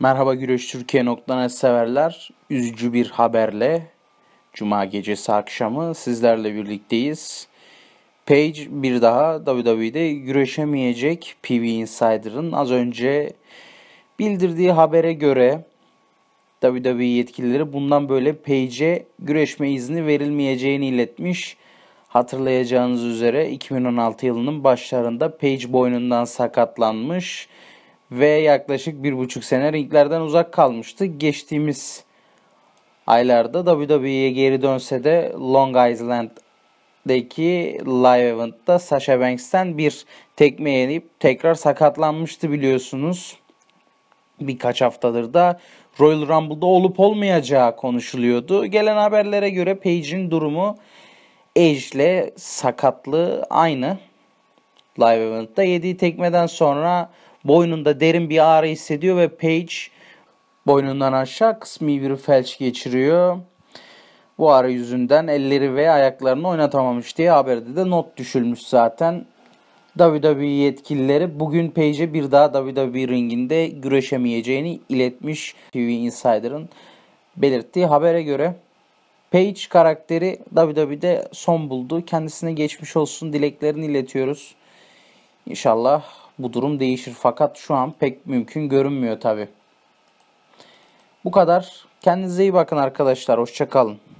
Merhaba Güreş Türkiye.net severler. Üzücü bir haberle Cuma gecesi akşamı sizlerle birlikteyiz. Page bir daha WWE'de güreşemeyecek PV Insider'ın az önce bildirdiği habere göre WWE yetkilileri bundan böyle Page'e güreşme izni verilmeyeceğini iletmiş. Hatırlayacağınız üzere 2016 yılının başlarında Page boynundan sakatlanmış ve yaklaşık bir buçuk sene ringlerden uzak kalmıştı. Geçtiğimiz aylarda WWE'ye geri dönse de Long Island'daki live event'ta Sasha Banks'ten bir tekme yenip tekrar sakatlanmıştı biliyorsunuz. Birkaç haftadır da Royal Rumble'da olup olmayacağı konuşuluyordu. Gelen haberlere göre Paige'in durumu Edge'le sakatlığı aynı. Live event'ta yediği tekmeden sonra Boynunda derin bir ağrı hissediyor ve Page boynundan aşağı kısmi bir felç geçiriyor. Bu ağrı yüzünden elleri ve ayaklarını oynatamamış diye haberde de not düşülmüş zaten. WWE yetkilileri bugün Page'e bir daha WWE ringinde güreşemeyeceğini iletmiş TV Insider'ın belirttiği habere göre. Page karakteri WWE'de son buldu. Kendisine geçmiş olsun dileklerini iletiyoruz. İnşallah bu durum değişir. Fakat şu an pek mümkün görünmüyor tabi. Bu kadar. Kendinize iyi bakın arkadaşlar. Hoşçakalın.